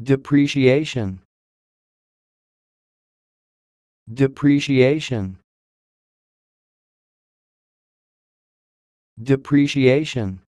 depreciation depreciation depreciation